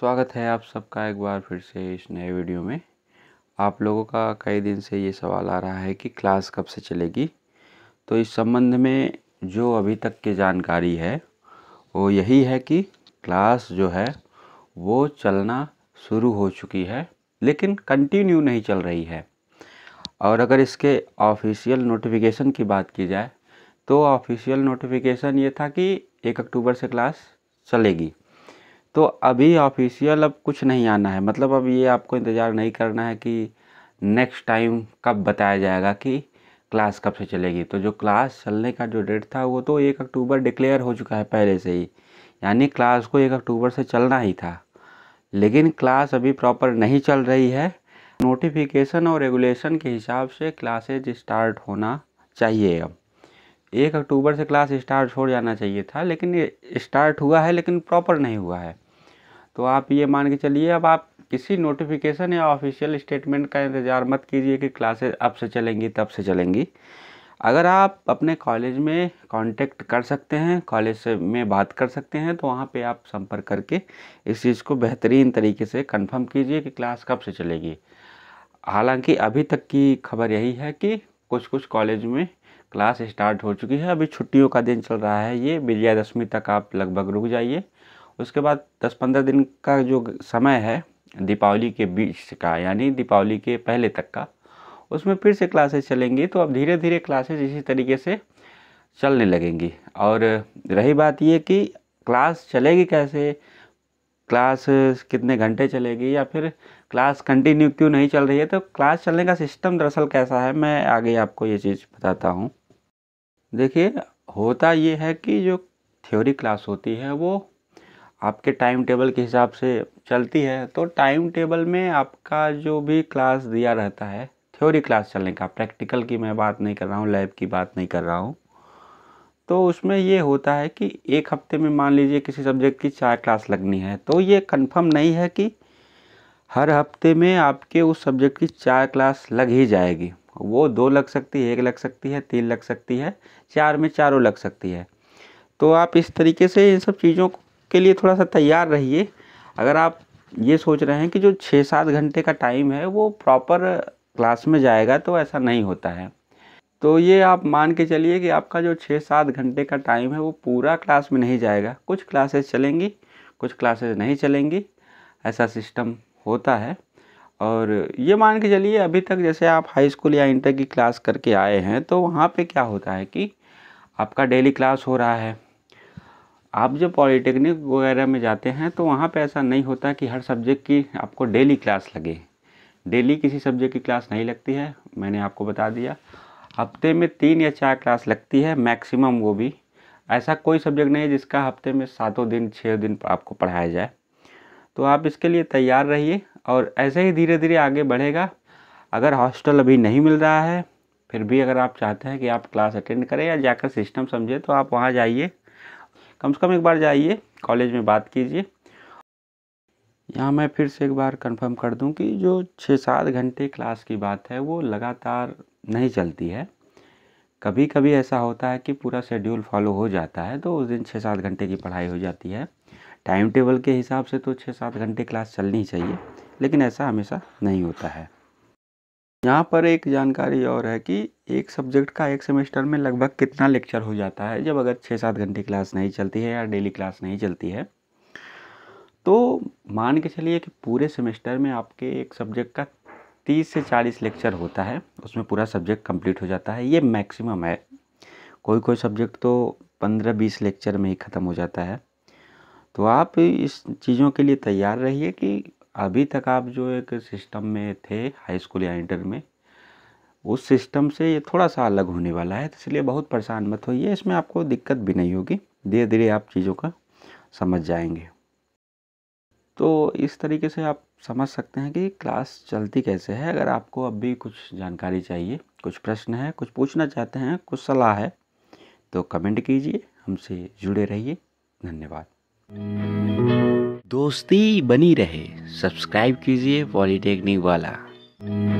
स्वागत है आप सबका एक बार फिर से इस नए वीडियो में आप लोगों का कई दिन से ये सवाल आ रहा है कि क्लास कब से चलेगी तो इस संबंध में जो अभी तक की जानकारी है वो यही है कि क्लास जो है वो चलना शुरू हो चुकी है लेकिन कंटिन्यू नहीं चल रही है और अगर इसके ऑफिशियल नोटिफिकेशन की बात की जाए तो ऑफिशियल नोटिफिकेशन ये था कि एक अक्टूबर से क्लास चलेगी तो अभी ऑफिशियल अब कुछ नहीं आना है मतलब अब ये आपको इंतज़ार नहीं करना है कि नेक्स्ट टाइम कब बताया जाएगा कि क्लास कब से चलेगी तो जो क्लास चलने का जो डेट था वो तो एक अक्टूबर डिक्लेयर हो चुका है पहले से ही यानी क्लास को एक अक्टूबर से चलना ही था लेकिन क्लास अभी प्रॉपर नहीं चल रही है नोटिफिकेशन और रेगुलेशन के हिसाब से क्लासेज स्टार्ट होना चाहिए अब एक अक्टूबर से क्लास स्टार्ट हो जाना चाहिए था लेकिन स्टार्ट हुआ है लेकिन प्रॉपर नहीं हुआ है तो आप ये मान के चलिए अब आप किसी नोटिफिकेशन या ऑफिशियल स्टेटमेंट का इंतज़ार मत कीजिए कि क्लासेस अब से चलेंगी तब से चलेंगी अगर आप अपने कॉलेज में कांटेक्ट कर सकते हैं कॉलेज से में बात कर सकते हैं तो वहाँ पे आप संपर्क करके इस चीज़ को बेहतरीन तरीके से कंफर्म कीजिए कि क्लास कब से चलेगी हालांकि अभी तक की खबर यही है कि कुछ कुछ कॉलेज में क्लास स्टार्ट हो चुकी है अभी छुट्टियों का दिन चल रहा है ये विजयादशमी तक आप लगभग रुक जाइए उसके बाद दस पंद्रह दिन का जो समय है दीपावली के बीच का यानी दीपावली के पहले तक का उसमें फिर से क्लासेस चलेंगी तो अब धीरे धीरे क्लासेस इसी तरीके से चलने लगेंगी और रही बात ये कि क्लास चलेगी कैसे क्लास कितने घंटे चलेगी या फिर क्लास कंटिन्यू क्यों नहीं चल रही है तो क्लास चलने का सिस्टम दरअसल कैसा है मैं आगे आपको ये चीज़ बताता हूँ देखिए होता ये है कि जो थ्योरी क्लास होती है वो आपके टाइम टेबल के हिसाब से चलती है तो टाइम टेबल में आपका जो भी क्लास दिया रहता है थ्योरी क्लास चलने का प्रैक्टिकल की मैं बात नहीं कर रहा हूँ लैब की बात नहीं कर रहा हूँ तो उसमें ये होता है कि एक हफ्ते में मान लीजिए किसी सब्जेक्ट की चार क्लास लगनी है तो ये कंफर्म नहीं है कि हर हफ्ते में आपके उस सब्जेक्ट की चार क्लास लग ही जाएगी वो दो लग सकती है एक लग सकती है तीन लग सकती है चार में चारों लग सकती है तो आप इस तरीके से इन सब चीज़ों को के लिए थोड़ा सा तैयार रहिए अगर आप ये सोच रहे हैं कि जो छः सात घंटे का टाइम है वो प्रॉपर क्लास में जाएगा तो ऐसा नहीं होता है तो ये आप मान के चलिए कि आपका जो छः सात घंटे का टाइम है वो पूरा क्लास में नहीं जाएगा कुछ क्लासेस चलेंगी कुछ क्लासेस नहीं चलेंगी ऐसा सिस्टम होता है और ये मान के चलिए अभी तक जैसे आप हाई स्कूल या इंटर की क्लास करके आए हैं तो वहाँ पे क्या होता है कि आपका डेली क्लास हो रहा है आप जब पॉलिटेक्निक वगैरह में जाते हैं तो वहाँ पे ऐसा नहीं होता कि हर सब्जेक्ट की आपको डेली क्लास लगे डेली किसी सब्जेक्ट की क्लास नहीं लगती है मैंने आपको बता दिया हफ्ते में तीन या चार क्लास लगती है मैक्सिमम वो भी ऐसा कोई सब्जेक्ट नहीं है जिसका हफ्ते में सातों दिन छः दिन आपको पढ़ाया जाए तो आप इसके लिए तैयार रहिए और ऐसे ही धीरे धीरे आगे बढ़ेगा अगर हॉस्टल अभी नहीं मिल रहा है फिर भी अगर आप चाहते हैं कि आप क्लास अटेंड करें या जाकर सिस्टम समझें तो आप वहाँ जाइए कम से कम एक बार जाइए कॉलेज में बात कीजिए यहाँ मैं फिर से एक बार कंफर्म कर दूं कि जो छः सात घंटे क्लास की बात है वो लगातार नहीं चलती है कभी कभी ऐसा होता है कि पूरा शेड्यूल फॉलो हो जाता है तो उस दिन छः सात घंटे की पढ़ाई हो जाती है टाइम टेबल के हिसाब से तो छः सात घंटे क्लास चलनी चाहिए लेकिन ऐसा हमेशा नहीं होता है यहाँ पर एक जानकारी और है कि एक सब्जेक्ट का एक सेमेस्टर में लगभग कितना लेक्चर हो जाता है जब अगर छः सात घंटे क्लास नहीं चलती है या डेली क्लास नहीं चलती है तो मान के चलिए कि पूरे सेमेस्टर में आपके एक सब्जेक्ट का तीस से चालीस लेक्चर होता है उसमें पूरा सब्जेक्ट कंप्लीट हो जाता है ये मैक्सिमम है कोई कोई सब्जेक्ट तो पंद्रह बीस लेक्चर में ही ख़त्म हो जाता है तो आप इस चीज़ों के लिए तैयार रहिए कि अभी तक आप जो एक सिस्टम में थे हाई स्कूल या इंटर में उस सिस्टम से ये थोड़ा सा अलग होने वाला है तो इसलिए बहुत परेशान मत होइए इसमें आपको दिक्कत भी नहीं होगी धीरे धीरे आप चीज़ों का समझ जाएंगे तो इस तरीके से आप समझ सकते हैं कि क्लास चलती कैसे है अगर आपको अब भी कुछ जानकारी चाहिए कुछ प्रश्न है कुछ पूछना चाहते हैं कुछ सलाह है तो कमेंट कीजिए हमसे जुड़े रहिए धन्यवाद दोस्ती बनी रहे सब्सक्राइब कीजिए पॉलिटेक्निक वाला